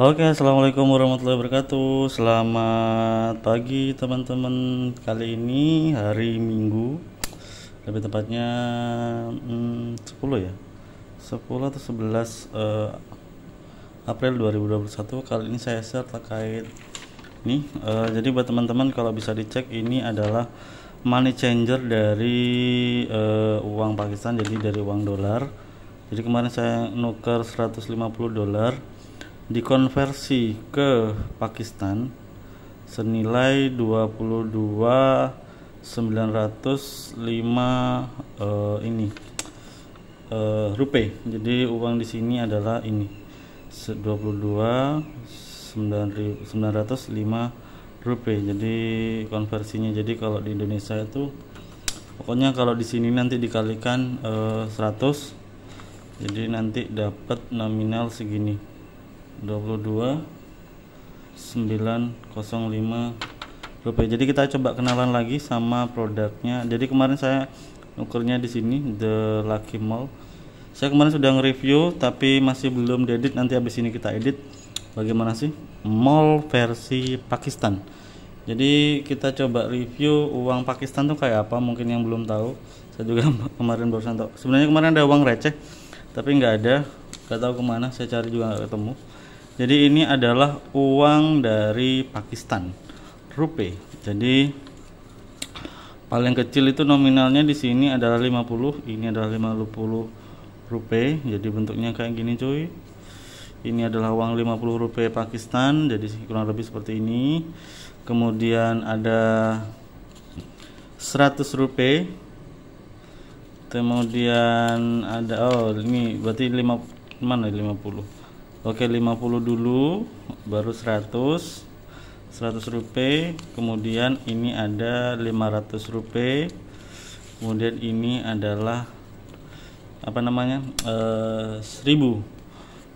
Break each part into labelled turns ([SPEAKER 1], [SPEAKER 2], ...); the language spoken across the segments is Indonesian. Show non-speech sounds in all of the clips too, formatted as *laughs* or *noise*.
[SPEAKER 1] Oke, assalamualaikum warahmatullahi wabarakatuh. Selamat pagi teman-teman. Kali ini hari Minggu, lebih tepatnya hmm, 10 ya, 10 atau 11 uh, eh, April 2021. Kali ini saya share terkait ini. Uh, jadi buat teman-teman kalau bisa dicek ini adalah money changer dari uh, uang Pakistan, jadi dari uang dolar. Jadi kemarin saya nuker 150 dolar dikonversi ke Pakistan senilai 22.905 uh, eh, ini uh, eh, rupiah. Jadi uang di sini adalah ini 22.905 rupiah. Jadi konversinya jadi kalau di Indonesia itu pokoknya kalau di sini nanti dikalikan uh, eh, 100 jadi nanti dapat nominal segini 22 905 rupiah jadi kita coba kenalan lagi sama produknya jadi kemarin saya ukurnya di sini The Lucky Mall saya kemarin sudah nge-review tapi masih belum diedit nanti habis ini kita edit bagaimana sih mall versi Pakistan jadi kita coba review uang Pakistan tuh kayak apa mungkin yang belum tahu saya juga *laughs* kemarin barusan tahu sebenarnya kemarin ada uang receh tapi nggak ada nggak tahu kemana saya cari juga nggak ketemu jadi ini adalah uang dari Pakistan, rupiah. Jadi paling kecil itu nominalnya di sini adalah 50, ini adalah 50 rupiah. Jadi bentuknya kayak gini cuy. Ini adalah uang 50 rupiah Pakistan, jadi kurang lebih seperti ini. Kemudian ada 100 rupiah. Kemudian ada oh ini berarti 5 mana 50 Oke 50 dulu baru 100 100 rupiah kemudian ini ada 500 rupiah kemudian ini adalah apa namanya E, eh, 1000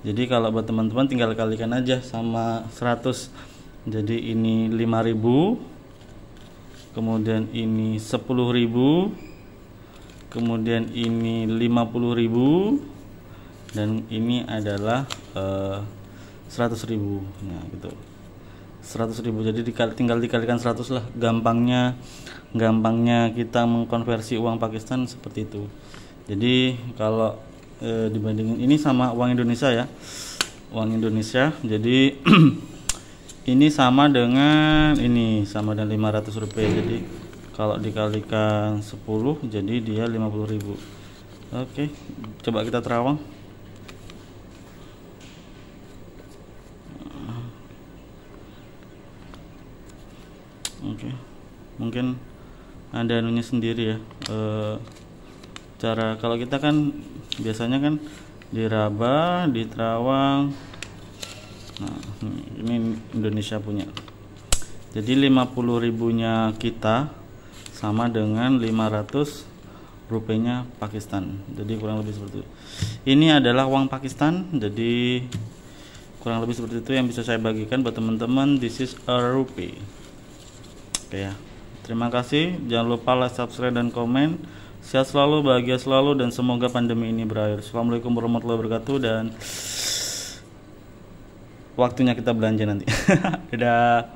[SPEAKER 1] jadi kalau buat teman-teman tinggal kalikan aja sama 100 jadi ini 5000 kemudian ini 10000 kemudian ini 50000 dan ini adalah eh, seratus uh, ribu nah gitu seratus ribu jadi dikali, tinggal dikalikan 100 lah gampangnya gampangnya kita mengkonversi uang Pakistan seperti itu jadi kalau e, dibandingin ini sama uang Indonesia ya uang Indonesia jadi *clears throat* ini sama dengan ini sama dengan 500 rupiah jadi kalau dikalikan 10 jadi dia 50000 oke coba kita terawang okay. mungkin ada anunya sendiri ya e, cara kalau kita kan biasanya kan diraba di terawang nah, ini Indonesia punya jadi 50 ribunya kita sama dengan 500 rupiahnya Pakistan jadi kurang lebih seperti itu ini adalah uang Pakistan jadi kurang lebih seperti itu yang bisa saya bagikan buat teman-teman this is a rupee Gitu ya. Terima kasih. Jangan lupa like, subscribe dan komen. Sehat selalu, bahagia selalu dan semoga pandemi ini berakhir. Assalamualaikum warahmatullahi wabarakatuh dan waktunya kita belanja nanti. *laughs* Dadah.